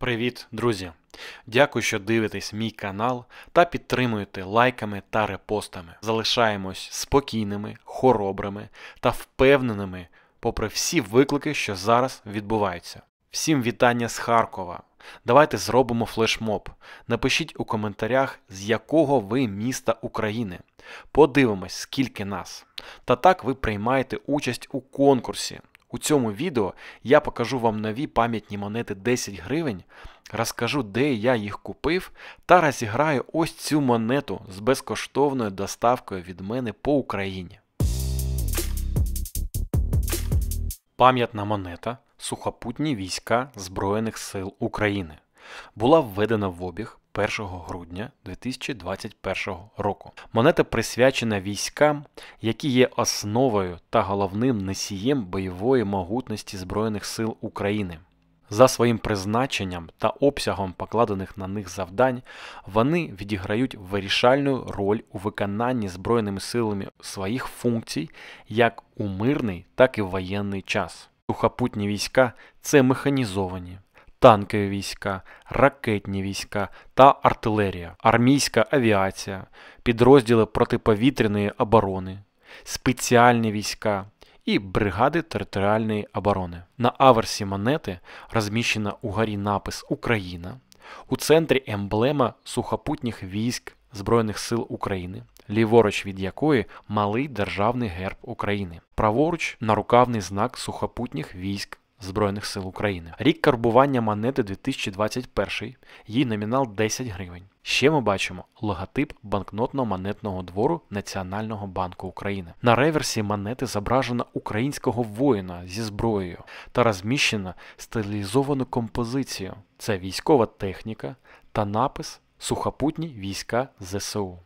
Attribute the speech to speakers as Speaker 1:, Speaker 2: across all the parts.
Speaker 1: Привіт, друзі! Дякую, що дивитесь мій канал та підтримуєте лайками та репостами. Залишаємось спокійними, хоробрими та впевненими попри всі виклики, що зараз відбуваються. Всім вітання з Харкова! Давайте зробимо флешмоб. Напишіть у коментарях, з якого ви міста України. Подивимось, скільки нас. Та так ви приймаєте участь у конкурсі, у цьому відео я покажу вам нові пам'ятні монети 10 гривень, розкажу, де я їх купив, та розіграю ось цю монету з безкоштовною доставкою від мене по Україні. Пам'ятна монета Сухопутні війська Збройних сил України була введена в обіг 1 грудня 2021 року. Монета присвячена військам, які є основою та головним носієм бойової могутності Збройних сил України. За своїм призначенням та обсягом покладених на них завдань, вони відіграють вирішальну роль у виконанні Збройними силами своїх функцій як у мирний, так і в воєнний час. Сухопутні війська це механізовані, танкові війська, ракетні війська та артилерія, армійська авіація, підрозділи протиповітряної оборони, спеціальні війська і бригади територіальної оборони. На аверсі монети розміщена угорі напис Україна, у центрі емблема сухопутніх військ Збройних сил України. Ліворуч від якої малий державний герб України, праворуч нарукавний знак сухопутніх військ Збройних сил України. Рік карбування монети 2021, її номінал 10 гривень. Ще ми бачимо логотип банкнотно-монетного двору Національного банку України. На реверсі монети зображено українського воїна зі зброєю та розміщена стилізовану композицію. Це військова техніка та напис Сухопутні війська ЗСУ.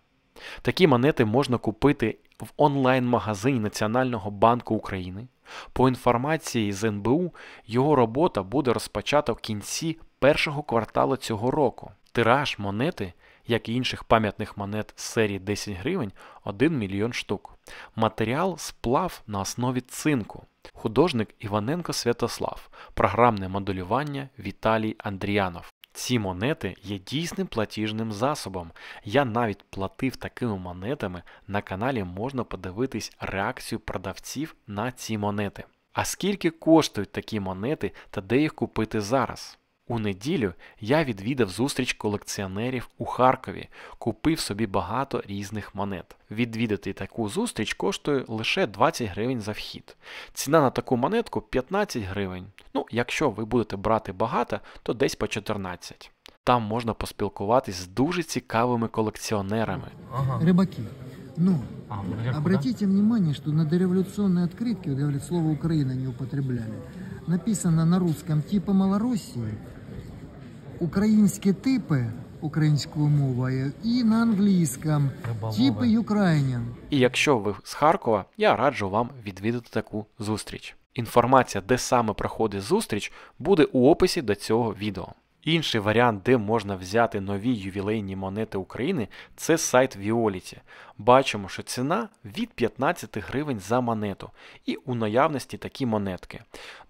Speaker 1: Такі монети можна купити в онлайн-магазині Національного банку України. По інформації з НБУ, його робота буде розпочата в кінці першого кварталу цього року. Тираж монети, як і інших пам'ятних монет з серії 10 гривень 1 мільйон штук. Матеріал сплав на основі цинку. Художник Іваненко Святослав, програмне моделювання Віталій Андріанов. Ці монети є дійсним платіжним засобом. Я навіть платив такими монетами. На каналі можна подивитись реакцію продавців на ці монети. А скільки коштують такі монети та де їх купити зараз? У неділю я відвідав зустріч колекціонерів у Харкові, купив собі багато різних монет. Відвідати таку зустріч коштує лише 20 гривень за вхід. Ціна на таку монетку 15 гривень. Ну, якщо ви будете брати багато, то десь по 14. Там можна поспілкуватись з дуже цікавими колекціонерами. Ага. Рибаки. Ну, а, обратите внимание, что на дореволюционной открытке, вот говорит, слово Украина не употребляли, написано на русском типа Малороссии, українські типи українською мовою і на англійському типи Ukrainian. І якщо ви з Харкова, я раджу вам відвідати таку зустріч. Інформація, де саме проходить зустріч, буде у описі до цього відео. Інший варіант, де можна взяти нові ювілейні монети України, це сайт Віоліті. Бачимо, що ціна від 15 гривень за монету, і у наявності такі монетки.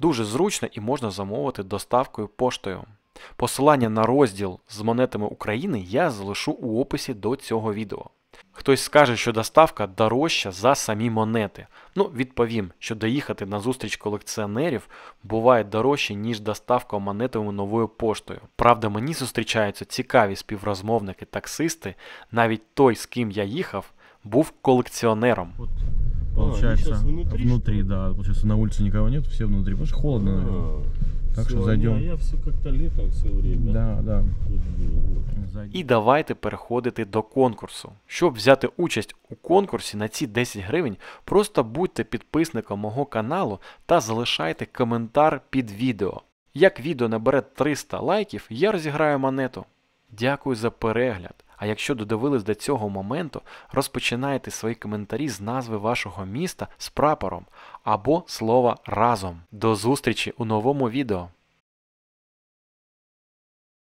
Speaker 1: Дуже зручно і можна замовити доставкою поштою. Посилання на розділ з монетами України я залишу у описі до цього відео. Хтось скаже, що доставка дорожча за самі монети. Ну, відповім, що доїхати на зустріч колекціонерів буває дорожче, ніж доставка монетами новою поштою. Правда, мені зустрічаються цікаві співрозмовники-таксисти, навіть той, з ким я їхав, був колекціонером. Получается, а, внутри, внутри да. Получается, на улице нікого немає, всі внутрі. Потому что холодно. А -а -а. Так все, что зайдем. А я все как-то летом все время. Да, да. І давайте переходити до конкурсу. Щоб взяти участь у конкурсі на ці 10 гривень, просто будьте підписником мого каналу та залишайте коментар під відео. Як відео набере 300 лайків, я розіграю монету. Дякую за перегляд. А якщо додивились до цього моменту, розпочинайте свої коментарі з назви вашого міста з прапором або слова разом. До зустрічі у новому відео!